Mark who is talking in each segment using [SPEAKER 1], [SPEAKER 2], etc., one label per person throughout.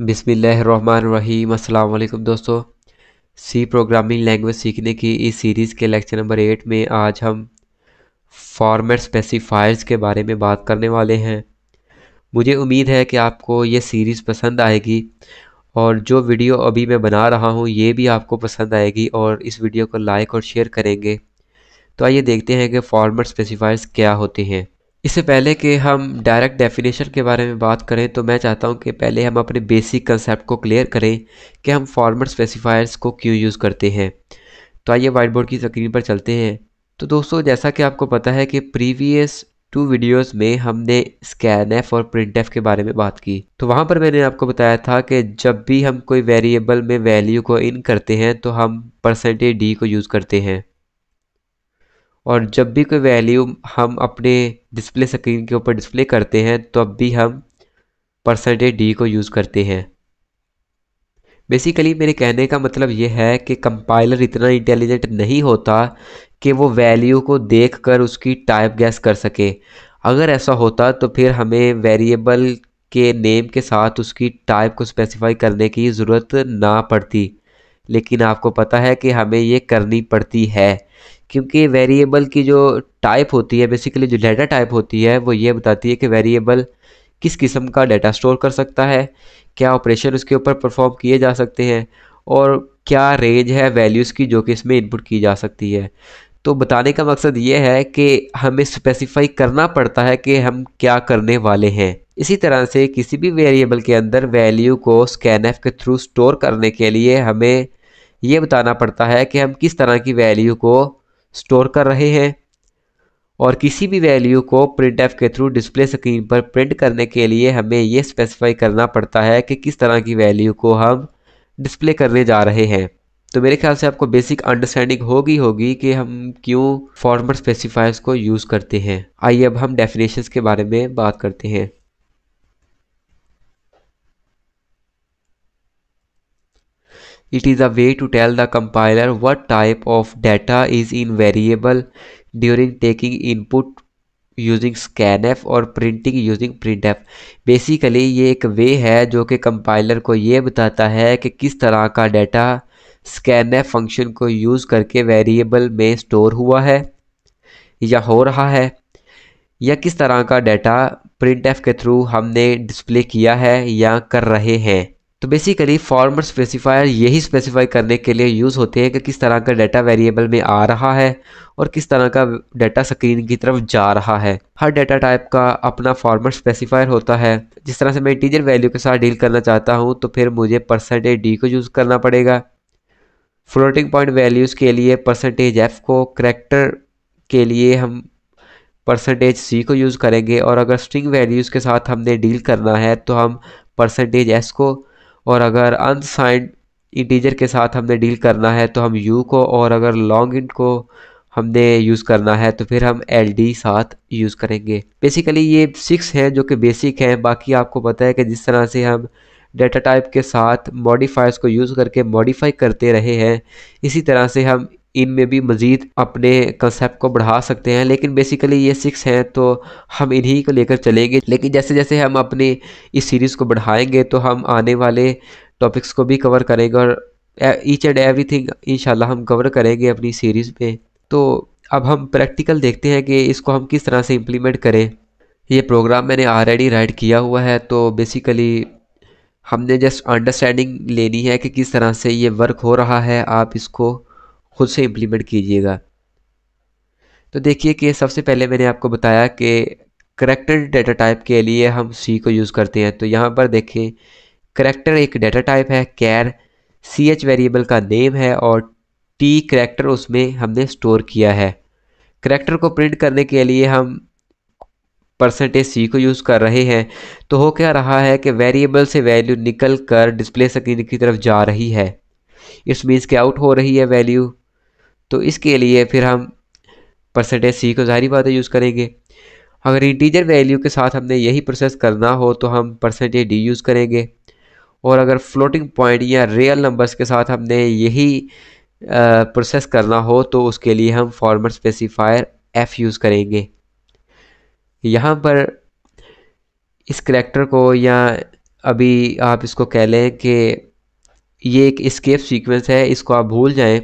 [SPEAKER 1] बिसमीम् अल्लाम दोस्तों सी programming language सीखने की इस सीरीज़ के लेक्चर नंबर एट में आज हम फॉर्मेट स्पेसिफायर्स के बारे में बात करने वाले हैं मुझे उम्मीद है कि आपको ये सीरीज़ पसंद आएगी और जो वीडियो अभी मैं बना रहा हूँ ये भी आपको पसंद आएगी और इस वीडियो को लाइक और शेयर करेंगे तो आइए देखते हैं कि फॉर्मेट स्पेसिफायर्स क्या होते हैं इससे पहले कि हम डायरेक्ट डेफिनेशन के बारे में बात करें तो मैं चाहता हूँ कि पहले हम अपने बेसिक कंसेप्ट को क्लियर करें कि हम फॉर्मेट स्पेसिफायर्स को क्यों यूज़ करते हैं तो आइए वाइट बोर्ड की स्क्रीन पर चलते हैं तो दोस्तों जैसा कि आपको पता है कि प्रीवियस टू वीडियोस में हमने स्कैन एफ और प्रिंट एफ के बारे में बात की तो वहाँ पर मैंने आपको बताया था कि जब भी हम कोई वेरिएबल में वैल्यू को इन करते हैं तो हम परसेंटेज डी को यूज़ करते हैं और जब भी कोई वैल्यू हम अपने डिस्प्ले स्क्रीन के ऊपर डिस्प्ले करते हैं तब अब भी हम परसेंटेज डी को यूज़ करते हैं बेसिकली मेरे कहने का मतलब ये है कि कंपाइलर इतना इंटेलिजेंट नहीं होता कि वो वैल्यू को देख कर उसकी टाइप गैस कर सके अगर ऐसा होता तो फिर हमें वेरिएबल के नेम के साथ उसकी टाइप को स्पेसिफाई करने की ज़रूरत ना पड़ती लेकिन आपको पता है कि हमें ये करनी पड़ती है क्योंकि वेरिएबल की जो टाइप होती है बेसिकली जो डेटा टाइप होती है वो ये बताती है कि वेरिएबल किस किस्म का डाटा स्टोर कर सकता है क्या ऑपरेशन उसके ऊपर परफॉर्म किए जा सकते हैं और क्या रेंज है वैल्यूज़ की जो कि इसमें इनपुट की जा सकती है तो बताने का मकसद ये है कि हमें स्पेसिफाई करना पड़ता है कि हम क्या करने वाले हैं इसी तरह से किसी भी वेरिएबल के अंदर वैल्यू को स्कैन के थ्रू स्टोर करने के लिए हमें ये बताना पड़ता है कि हम किस तरह की वैल्यू को स्टोर कर रहे हैं और किसी भी वैल्यू को प्रिंट एफ के थ्रू डिस्प्ले स्क्रीन पर प्रिंट करने के लिए हमें ये स्पेसिफाई करना पड़ता है कि किस तरह की वैल्यू को हम डिस्प्ले करने जा रहे हैं तो मेरे ख्याल से आपको बेसिक अंडरस्टैंडिंग होगी होगी कि हम क्यों फॉर्मेट स्पेसिफायर्स को यूज़ करते हैं आइए अब हम डेफिनेशंस के बारे में बात करते हैं It is a way to tell the compiler what type of data is in variable during taking input using scanf और printing using printf basically ये एक वे है जो कि कंपाइलर को ये बताता है कि किस तरह का डाटा स्कैन एफ फंक्शन को यूज़ करके वेरिएबल में स्टोर हुआ है या हो रहा है या किस तरह का डाटा प्रिंट एफ के थ्रू हमने डिस्प्ले किया है या कर रहे हैं तो बेसिकली फॉर्मर स्पेसिफायर यही स्पेसिफाई करने के लिए यूज़ होते हैं कि किस तरह का डाटा वेरिएबल में आ रहा है और किस तरह का डाटा स्क्रीन की तरफ जा रहा है हर डाटा टाइप का अपना फॉर्मर स्पेसिफायर होता है जिस तरह से मैं इंटीजर वैल्यू के साथ डील करना चाहता हूँ तो फिर मुझे परसेंटेज डी को यूज़ करना पड़ेगा फ्लोटिंग पॉइंट वैल्यूज़ के लिए परसेंटेज एफ को करेक्टर के लिए हम परसेंटेज सी को यूज़ करेंगे और अगर स्ट्रिंग वैल्यूज़ के साथ हमने डील करना है तो हम परसेंटेज एस को और अगर अनसाइंड इंटीजर के साथ हमने डील करना है तो हम यू को और अगर लॉन्ग इंट को हमने यूज़ करना है तो फिर हम एल डी साथ यूज़ करेंगे बेसिकली ये सिक्स हैं जो कि बेसिक हैं बाकी आपको पता है कि जिस तरह से हम डेटा टाइप के साथ मॉडिफायर्स को यूज़ करके मॉडिफाई करते रहे हैं इसी तरह से हम इन में भी मज़ीद अपने कंसेप्ट को बढ़ा सकते हैं लेकिन बेसिकली ये सिक्स हैं तो हम इन्हीं को लेकर चलेंगे लेकिन जैसे जैसे हम अपनी इस सीरीज़ को बढ़ाएंगे तो हम आने वाले टॉपिक्स को भी कवर करेंगे और ईच एंड एवरी थिंग इंशाल्लाह हम कवर करेंगे अपनी सीरीज़ में तो अब हम प्रैक्टिकल देखते हैं कि इसको हम किस तरह से इम्प्लीमेंट करें ये प्रोग्राम मैंने ऑलरेडी राइट किया हुआ है तो बेसिकली हमने जस्ट अंडरस्टैंडिंग लेनी है कि किस तरह से ये वर्क हो रहा है आप इसको खुद से इम्प्लीमेंट कीजिएगा तो देखिए कि सबसे पहले मैंने आपको बताया कि करेक्टर डेटा टाइप के लिए हम सी को यूज़ करते हैं तो यहाँ पर देखें करेक्टर एक डेटा टाइप है कैर सी एच वेरिएबल का नेम है और टी करेक्टर उसमें हमने स्टोर किया है करेक्टर को प्रिंट करने के लिए हम परसेंटेज सी को यूज़ कर रहे हैं तो हो क्या रहा है कि वेरिएबल से वैल्यू निकल कर डिस्प्ले स्क्रीन की तरफ जा रही है इस मीन्स के आउट हो रही है वैल्यू तो इसके लिए फिर हम परसेंटेज सी को जारी बात यूज़ करेंगे अगर इंटीजर वैल्यू के साथ हमने यही प्रोसेस करना हो तो हम परसेंटेज डी यूज़ करेंगे और अगर फ्लोटिंग पॉइंट या रियल नंबर्स के साथ हमने यही प्रोसेस करना हो तो उसके लिए हम फॉर्मर स्पेसिफायर एफ़ यूज़ करेंगे यहाँ पर इस करेक्टर को या अभी आप इसको कह लें कि ये एक स्केप सीक्वेंस है इसको आप भूल जाएं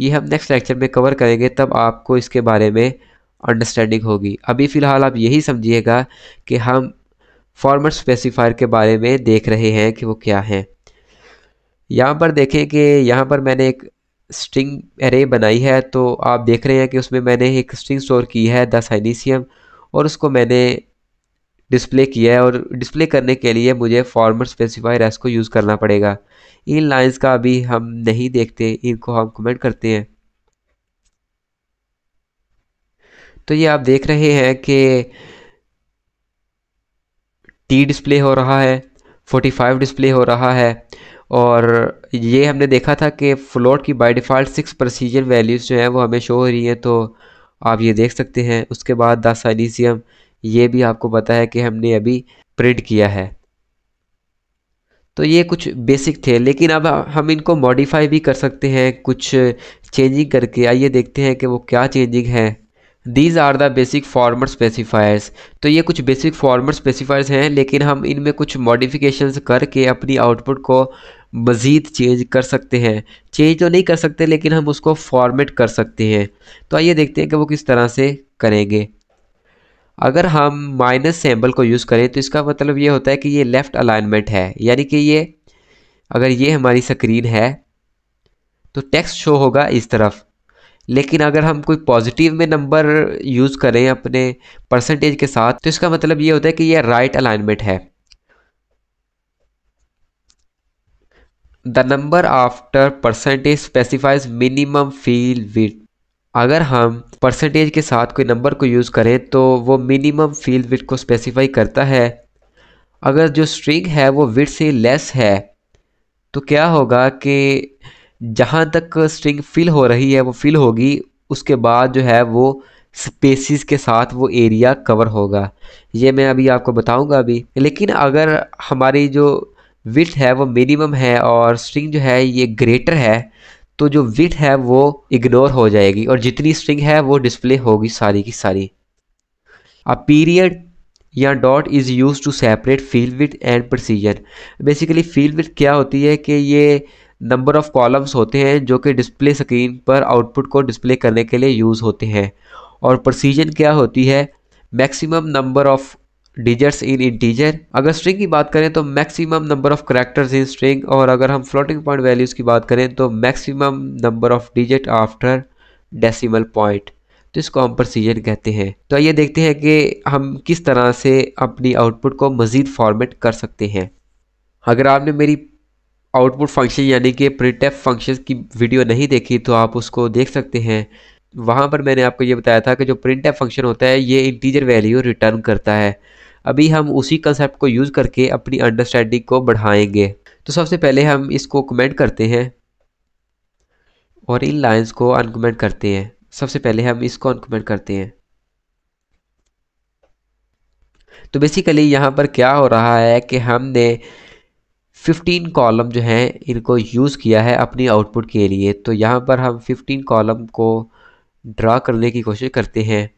[SPEAKER 1] ये हम नेक्स्ट लेक्चर में कवर करेंगे तब आपको इसके बारे में अंडरस्टैंडिंग होगी अभी फ़िलहाल आप यही समझिएगा कि हम फॉर्मेट स्पेसिफायर के बारे में देख रहे हैं कि वो क्या है यहाँ पर देखें कि यहाँ पर मैंने एक स्ट्रिंग एरे बनाई है तो आप देख रहे हैं कि उसमें मैंने एक स्ट्रिंग स्टोर की है द साइनीसियम और उसको मैंने डिस्प्ले किया है और डिस्प्ले करने के लिए मुझे फॉर्मर स्पेसिफायर एस को यूज़ करना पड़ेगा इन लाइंस का अभी हम नहीं देखते इनको हम कमेंट करते हैं तो ये आप देख रहे हैं कि टी डिस्प्ले हो रहा है 45 डिस्प्ले हो रहा है और ये हमने देखा था कि फ्लोट की by default six precision values जो हैं वो हमें शो हो रही हैं तो आप ये देख सकते हैं उसके बाद दस साइनीसियम ये भी आपको पता है कि हमने अभी प्रिंट किया है तो ये कुछ बेसिक थे लेकिन अब हम इनको मॉडिफाई भी कर सकते हैं कुछ चेंजिंग करके आइए देखते हैं कि वो क्या चेंजिंग है these are the basic format specifiers तो ये कुछ बेसिक फॉर्मर स्पेसिफायर्स हैं लेकिन हम इनमें कुछ मॉडिफिकेशंस करके अपनी आउटपुट को मज़ीद चेंज कर सकते हैं चेंज तो नहीं कर सकते लेकिन हम उसको फॉर्मेट कर सकते हैं तो आइए देखते हैं कि वो किस तरह से करेंगे अगर हम माइनस सैम्बल को यूज़ करें तो इसका मतलब ये होता है कि ये लेफ़्ट अलाइनमेंट है यानी कि ये अगर ये हमारी स्क्रीन है तो टेक्स्ट शो होगा इस तरफ लेकिन अगर हम कोई पॉजिटिव में नंबर यूज़ करें अपने परसेंटेज के साथ तो इसका मतलब ये होता है कि ये राइट अलाइनमेंट है the number after percentage specifies minimum field width अगर हम परसेंटेज के साथ कोई नंबर को यूज़ करें तो वो मिनिमम फील्ड विथ को स्पेसिफाई करता है अगर जो स्ट्रिंग है वो विथ से लेस है तो क्या होगा कि जहाँ तक स्ट्रिंग फिल हो रही है वो फिल होगी उसके बाद जो है वो स्पेसिस के साथ वो एरिया कवर होगा ये मैं अभी आपको बताऊंगा अभी लेकिन अगर हमारी जो विथ है वो मिनिमम है और स्ट्रिंग जो है ये ग्रेटर है तो जो विथ है वो इग्नोर हो जाएगी और जितनी स्ट्रिंग है वो डिस्प्ले होगी सारी की सारी अ पीरियड या dot is used to separate field width and precision basically field width क्या होती है कि ये नंबर ऑफ़ कॉलम्स होते हैं जो कि डिस्प्ले स्क्रीन पर आउटपुट को डिस्प्ले करने के लिए यूज़ होते हैं और प्रोसीजन क्या होती है maximum number of digits in integer अगर स्ट्रिंग की बात करें तो maximum number of characters in string और अगर हम फ्लोटिंग पॉइंट वैल्यूज़ की बात करें तो maximum number of digit after decimal point तो इसको हम प्रोसीजर कहते हैं तो ये देखते हैं कि हम किस तरह से अपनी आउटपुट को मज़ीद फॉर्मेट कर सकते हैं अगर आपने मेरी आउटपुट फंक्शन यानी कि प्रिंट फंक्शन की वीडियो नहीं देखी तो आप उसको देख सकते हैं वहाँ पर मैंने आपको ये बताया था कि जो प्रिंट फंक्शन होता है ये इंटीजर वैल्यू रिटर्न करता है अभी हम उसी कंसेप्ट को यूज़ करके अपनी अंडरस्टैंडिंग को बढ़ाएंगे तो सबसे पहले हम इसको कमेंट करते हैं और इन लाइंस को अनकमेंट करते हैं सबसे पहले हम इसको अनकमेंट करते हैं तो बेसिकली यहाँ पर क्या हो रहा है कि हमने 15 कॉलम जो हैं इनको यूज़ किया है अपनी आउटपुट के लिए तो यहाँ पर हम 15 कॉलम को ड्रा करने की कोशिश करते हैं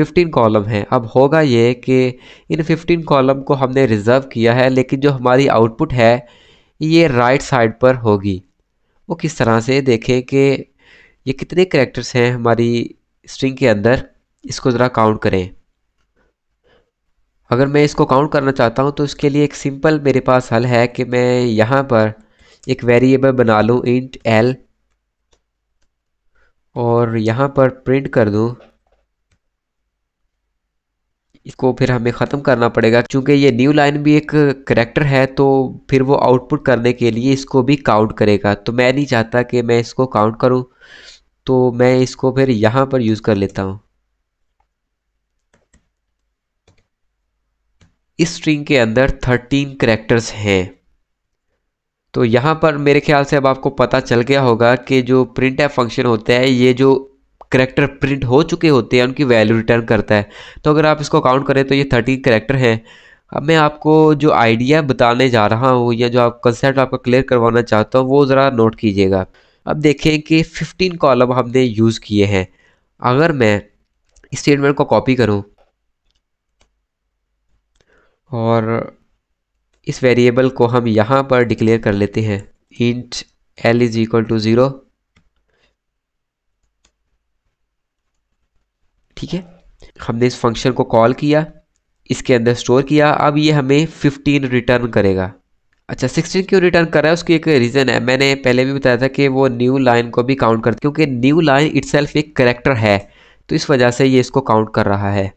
[SPEAKER 1] 15 कॉलम हैं अब होगा ये कि इन 15 कॉलम को हमने रिज़र्व किया है लेकिन जो हमारी आउटपुट है ये राइट साइड पर होगी वो किस तरह से देखें कि ये कितने करेक्टर्स हैं हमारी स्ट्रिंग के अंदर इसको ज़रा काउंट करें अगर मैं इसको काउंट करना चाहता हूँ तो इसके लिए एक सिंपल मेरे पास हल है कि मैं यहाँ पर एक वेरिएबल बना लूँ इंट एल और यहाँ पर प्रिंट कर दूँ इसको फिर हमें ख़त्म करना पड़ेगा क्योंकि ये न्यू लाइन भी एक करेक्टर है तो फिर वो आउटपुट करने के लिए इसको भी काउंट करेगा तो मैं नहीं चाहता कि मैं इसको काउंट करूँ तो मैं इसको फिर यहाँ पर यूज़ कर लेता हूँ इस स्ट्रिंग के अंदर थर्टीन करेक्टर्स हैं तो यहाँ पर मेरे ख्याल से अब आपको पता चल गया होगा कि जो प्रिंट एफ फंक्शन होता है ये जो करेक्टर प्रिंट हो चुके होते हैं उनकी वैल्यू रिटर्न करता है तो अगर आप इसको काउंट करें तो ये थर्टीन करेक्टर हैं अब मैं आपको जो आइडिया बताने जा रहा हूँ या जो आप कंसेप्ट आपका क्लियर करवाना चाहता हूँ वो ज़रा नोट कीजिएगा अब देखें कि 15 कॉलम हमने यूज़ किए हैं अगर मैं स्टेटमेंट को कॉपी करूँ और इस वेरिएबल को हम यहाँ पर डिक्लेयर कर लेते हैं int L is equal to zero ठीक है हमने इस फंक्शन को कॉल किया इसके अंदर स्टोर किया अब ये हमें फिफ्टीन रिटर्न करेगा अच्छा सिक्सटीन क्यों रिटर्न कर रहा है उसकी एक रीज़न है मैंने पहले भी बताया था कि वो न्यू लाइन को भी काउंट करते क्योंकि न्यू लाइन इट्सल्फ एक करेक्टर है तो इस वजह से ये इसको काउंट कर रहा है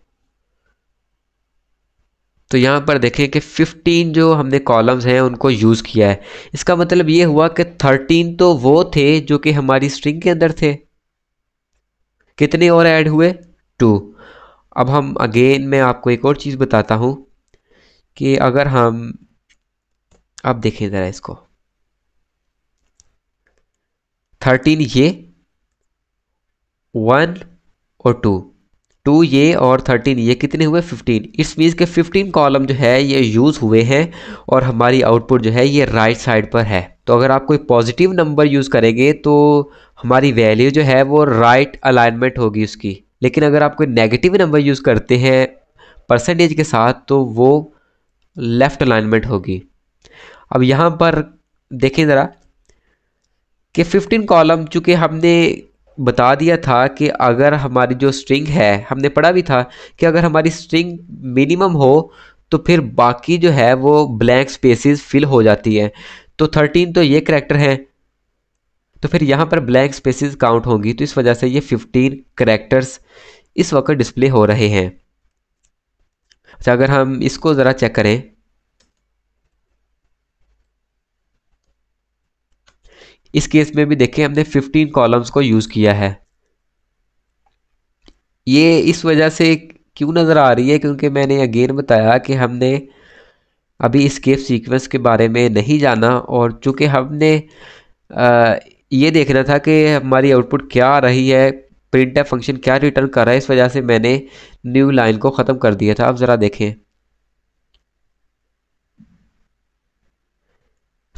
[SPEAKER 1] तो यहाँ पर देखें कि 15 जो हमने कॉलम्स हैं उनको यूज़ किया है इसका मतलब ये हुआ कि 13 तो वो थे जो कि हमारी स्ट्रिंग के अंदर थे कितने और ऐड हुए टू अब हम अगेन मैं आपको एक और चीज़ बताता हूँ कि अगर हम अब देखें ज़रा इसको थर्टीन ये वन और टू टू ये और थर्टीन ये कितने हुए फिफ्टीन इट्स मीन्स के फिफ्टीन कॉलम जो है ये यूज़ हुए हैं और हमारी आउटपुट जो है ये राइट right साइड पर है तो अगर आप कोई पॉजिटिव नंबर यूज़ करेंगे तो हमारी वैल्यू जो है वो राइट right अलाइनमेंट होगी उसकी लेकिन अगर आप कोई नेगेटिव नंबर यूज़ करते हैं परसेंटेज के साथ तो वो लेफ़्ट अलाइनमेंट होगी अब यहाँ पर देखें ज़रा कि 15 कॉलम चूँकि हमने बता दिया था कि अगर हमारी जो स्ट्रिंग है हमने पढ़ा भी था कि अगर हमारी स्ट्रिंग मिनिमम हो तो फिर बाकी जो है वो ब्लैंक स्पेसेस फिल हो जाती है तो 13 तो ये करेक्टर हैं तो फिर यहाँ पर ब्लैक स्पेसिस काउंट होंगी तो इस वजह से ये फिफ्टीन करेक्टर्स इस वक्त डिस्प्ले हो रहे हैं अच्छा अगर हम इसको ज़रा चेक करें इस केस में भी देखें हमने 15 कॉलम्स को यूज़ किया है ये इस वजह से क्यों नज़र आ रही है क्योंकि मैंने अगेन बताया कि हमने अभी इस्केप सीक्वेंस के बारे में नहीं जाना और चूँकि हमने ये देखना था कि हमारी आउटपुट क्या आ रही है प्रिंट फंक्शन क्या रिटर्न कर रहा है इस वजह से मैंने न्यू लाइन को ख़त्म कर दिया था आप ज़रा देखें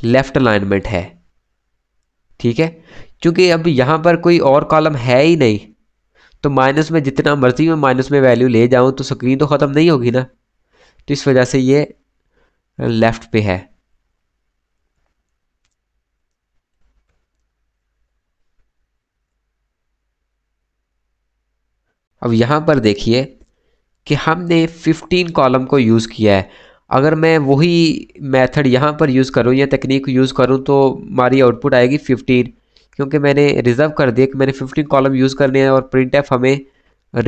[SPEAKER 1] लेफ़्ट अलाइनमेंट है ठीक है क्योंकि अब यहाँ पर कोई और कॉलम है ही नहीं तो माइनस में जितना मर्जी मैं माइनस में वैल्यू ले जाऊँ तो स्क्रीन तो ख़त्म नहीं होगी ना तो इस वजह से ये लेफ़्ट पे है अब यहाँ पर देखिए कि हमने 15 कॉलम को यूज़ किया है अगर मैं वही मेथड यहाँ पर यूज़ करूँ या तकनीक यूज़ करूँ तो हमारी आउटपुट आएगी 15 क्योंकि मैंने रिज़र्व कर दिया कि मैंने 15 कॉलम यूज़ करने हैं और प्रिंट एफ हमें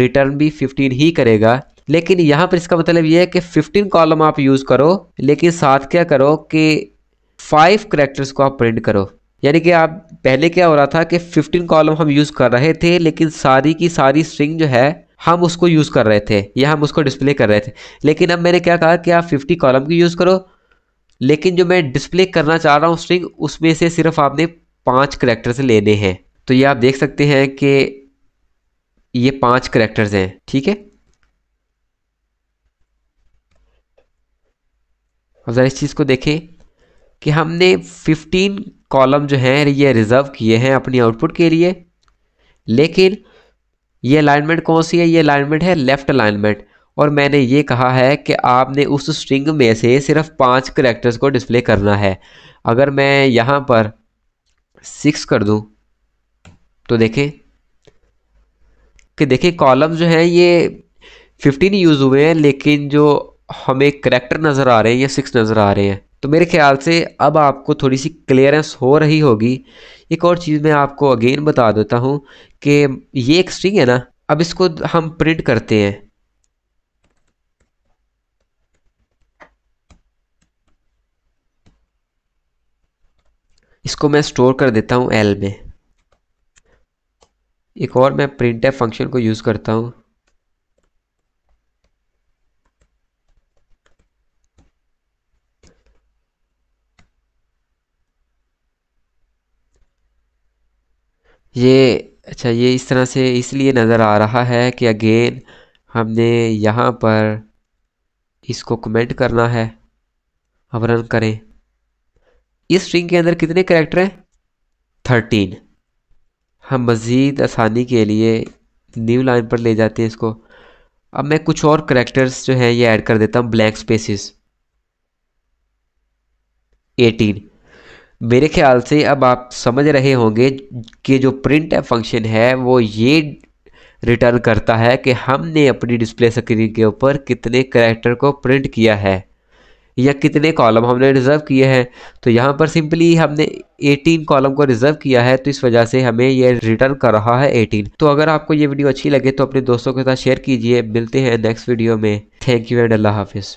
[SPEAKER 1] रिटर्न भी 15 ही करेगा लेकिन यहाँ पर इसका मतलब ये है कि 15 कॉलम आप यूज़ करो लेकिन साथ क्या करो कि फाइव करेक्टर्स को आप प्रिंट करो यानी कि आप पहले क्या हो रहा था कि 15 कॉलम हम यूज़ कर रहे थे लेकिन सारी की सारी स्ट्रिंग जो है हम उसको यूज़ कर रहे थे या हम उसको डिस्प्ले कर रहे थे लेकिन अब मैंने क्या कहा कि आप 50 कॉलम की यूज़ करो लेकिन जो मैं डिस्प्ले करना चाह रहा हूँ स्ट्रिंग उसमें से सिर्फ आपने पाँच करेक्टर्स लेने हैं तो ये आप देख सकते हैं कि ये पाँच करेक्टर्स हैं ठीक है अब ज़रा इस चीज़ को देखें कि हमने 15 कॉलम जो हैं ये रिज़र्व किए हैं अपनी आउटपुट के लिए लेकिन ये अलाइनमेंट कौन सी है ये अलाइनमेंट है लेफ़्ट अलाइनमेंट और मैंने ये कहा है कि आपने उस स्ट्रिंग में से सिर्फ पाँच करेक्टर्स को डिस्प्ले करना है अगर मैं यहाँ पर सिक्स कर दूँ तो देखें कि देखें कॉलम जो हैं ये फिफ्टीन यूज़ हुए हैं लेकिन जो हमें करेक्टर नज़र आ रहे हैं या सिक्स नज़र आ रहे हैं तो मेरे ख्याल से अब आपको थोड़ी सी क्लियरेंस हो रही होगी एक और चीज़ मैं आपको अगेन बता देता हूँ कि ये एक स्ट्रिंग है ना अब इसको हम प्रिंट करते हैं इसको मैं स्टोर कर देता हूँ एल में एक और मैं प्रिंट फंक्शन को यूज़ करता हूँ ये अच्छा ये इस तरह से इसलिए नज़र आ रहा है कि अगेन हमने यहाँ पर इसको कमेंट करना है अब रन करें इस स्ट्रिंग के अंदर कितने करेक्टर हैं थर्टीन हम मज़ीद आसानी के लिए न्यू लाइन पर ले जाते हैं इसको अब मैं कुछ और करेक्टर्स जो हैं ये ऐड कर देता हूँ ब्लैक स्पेसिस एटीन मेरे ख्याल से अब आप समझ रहे होंगे कि जो प्रिंट फंक्शन है वो ये रिटर्न करता है कि हमने अपनी डिस्प्ले स्क्रीन के ऊपर कितने करेक्टर को प्रिंट किया है या कितने कॉलम हमने रिज़र्व किए हैं तो यहाँ पर सिंपली हमने 18 कॉलम को रिज़र्व किया है तो इस वजह से हमें यह रिटर्न कर रहा है 18 तो अगर आपको ये वीडियो अच्छी लगे तो अपने दोस्तों के साथ शेयर कीजिए मिलते हैं नेक्स्ट वीडियो में थैंक यू एंड अल्लाह हाफिज़